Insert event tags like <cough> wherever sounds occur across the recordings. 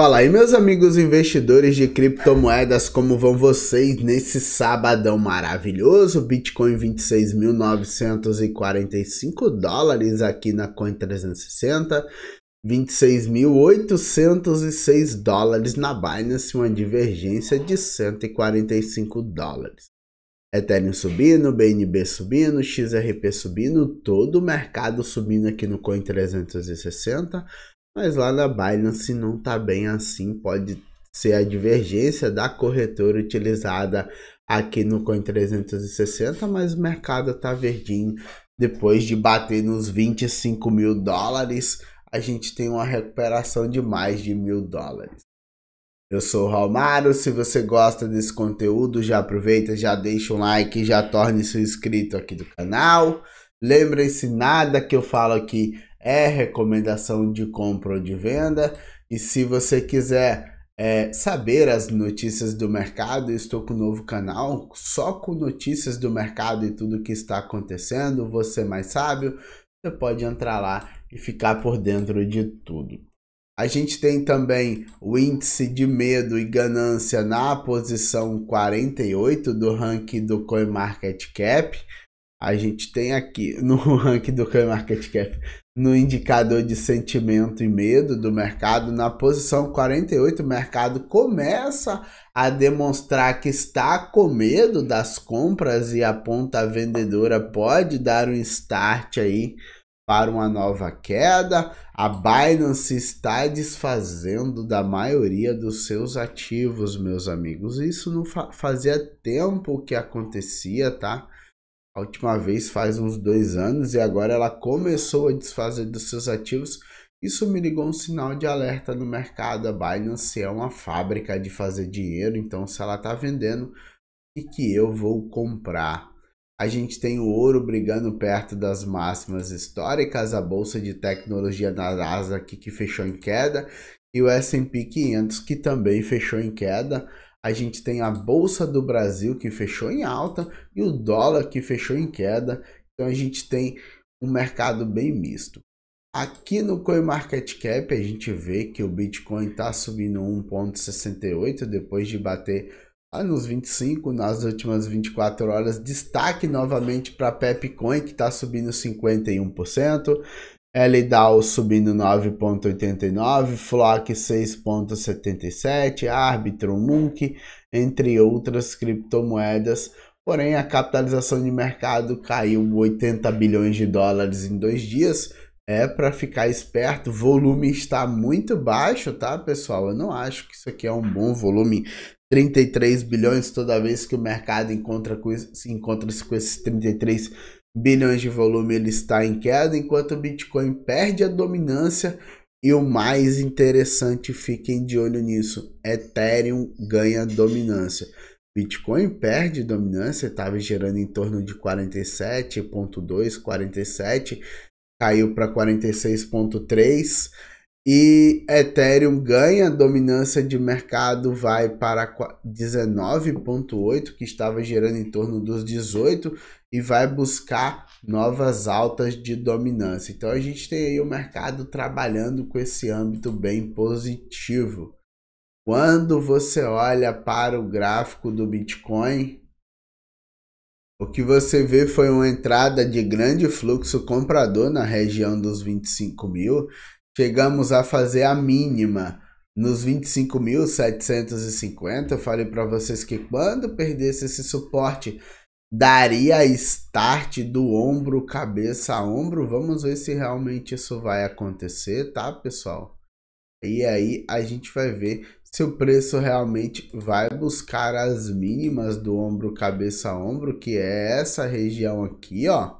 Fala aí, meus amigos investidores de criptomoedas, como vão vocês nesse sabadão maravilhoso? Bitcoin 26.945 dólares aqui na Coin 360, 26.806 dólares na Binance, uma divergência de 145 dólares. Ethereum subindo, BNB subindo, XRP subindo, todo o mercado subindo aqui no Coin 360. Mas lá na Binance não tá bem assim, pode ser a divergência da corretora utilizada aqui no Coin360, mas o mercado tá verdinho. Depois de bater nos 25 mil dólares, a gente tem uma recuperação de mais de mil dólares. Eu sou o Romário. se você gosta desse conteúdo, já aproveita, já deixa um like, já torne-se inscrito aqui do canal. Lembrem-se, nada que eu falo aqui é recomendação de compra ou de venda. E se você quiser é, saber as notícias do mercado, estou com um novo canal só com notícias do mercado e tudo que está acontecendo. Você mais sábio, você pode entrar lá e ficar por dentro de tudo. A gente tem também o índice de medo e ganância na posição 48 do ranking do CoinMarketCap a gente tem aqui no <laughs> ranking do Coin Market Cap, no indicador de sentimento e medo do mercado, na posição 48, o mercado começa a demonstrar que está com medo das compras e a ponta vendedora pode dar um start aí para uma nova queda. A Binance está desfazendo da maioria dos seus ativos, meus amigos. Isso não fa fazia tempo que acontecia, tá? a última vez faz uns dois anos e agora ela começou a desfazer dos seus ativos. Isso me ligou um sinal de alerta no mercado. A Binance é uma fábrica de fazer dinheiro, então se ela está vendendo, o que eu vou comprar? A gente tem o ouro brigando perto das máximas históricas, a bolsa de tecnologia da NASA que fechou em queda e o S&P 500 que também fechou em queda a gente tem a Bolsa do Brasil que fechou em alta e o dólar que fechou em queda. Então a gente tem um mercado bem misto. Aqui no CoinMarketCap a gente vê que o Bitcoin está subindo 1,68 depois de bater lá nos 25 nas últimas 24 horas. Destaque novamente para a Pepcoin que está subindo 51%. LDAO subindo 9,89, Flock 6,77, Arbitrum, Munk, entre outras criptomoedas. Porém, a capitalização de mercado caiu 80 bilhões de dólares em dois dias. É para ficar esperto, o volume está muito baixo, tá, pessoal? Eu não acho que isso aqui é um bom volume. 33 bilhões toda vez que o mercado encontra com, se encontra -se com esses 33 bilhões bilhões de volume ele está em queda, enquanto o Bitcoin perde a dominância e o mais interessante, fiquem de olho nisso, Ethereum ganha dominância. Bitcoin perde dominância, estava gerando em torno de 47.2, 47, caiu para 46.3 e Ethereum ganha dominância de mercado, vai para 19,8, que estava gerando em torno dos 18, e vai buscar novas altas de dominância. Então a gente tem aí o mercado trabalhando com esse âmbito bem positivo. Quando você olha para o gráfico do Bitcoin, o que você vê foi uma entrada de grande fluxo comprador na região dos 25 mil chegamos a fazer a mínima nos 25.750. Eu falei para vocês que quando perdesse esse suporte, daria start do ombro, cabeça a ombro. Vamos ver se realmente isso vai acontecer, tá, pessoal? E aí a gente vai ver se o preço realmente vai buscar as mínimas do ombro, cabeça a ombro, que é essa região aqui, ó.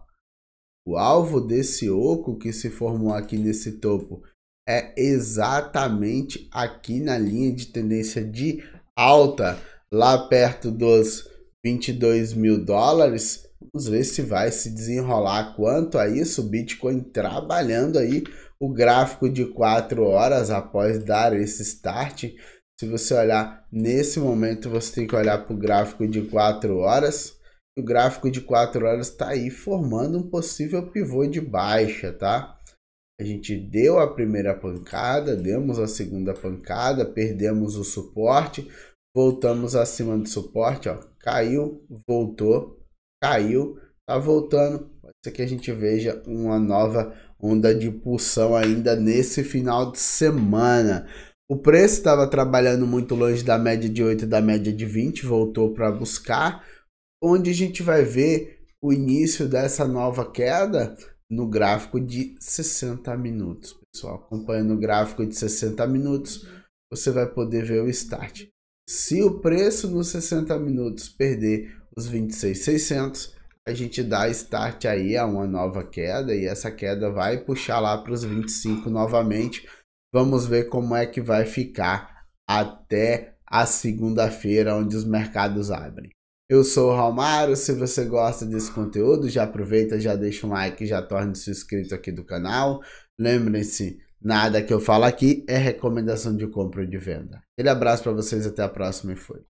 O alvo desse oco que se formou aqui nesse topo é exatamente aqui na linha de tendência de alta, lá perto dos 22 mil dólares. Vamos ver se vai se desenrolar quanto a isso. O Bitcoin trabalhando aí o gráfico de 4 horas após dar esse start. Se você olhar nesse momento, você tem que olhar para o gráfico de 4 horas. O gráfico de 4 horas está aí formando um possível pivô de baixa, tá? A gente deu a primeira pancada, demos a segunda pancada, perdemos o suporte, voltamos acima do suporte, ó, caiu, voltou, caiu, tá voltando. Pode ser que a gente veja uma nova onda de pulsão ainda nesse final de semana. O preço estava trabalhando muito longe da média de 8 e da média de 20, voltou para buscar onde a gente vai ver o início dessa nova queda no gráfico de 60 minutos. Pessoal, acompanhando o gráfico de 60 minutos, você vai poder ver o start. Se o preço nos 60 minutos perder os 26,600, a gente dá start aí a uma nova queda e essa queda vai puxar lá para os 25 novamente. Vamos ver como é que vai ficar até a segunda-feira, onde os mercados abrem. Eu sou o Romário. se você gosta desse conteúdo, já aproveita, já deixa um like, já torne-se inscrito aqui do canal. Lembrem-se, nada que eu falo aqui é recomendação de compra ou de venda. Aquele abraço para vocês, até a próxima e fui.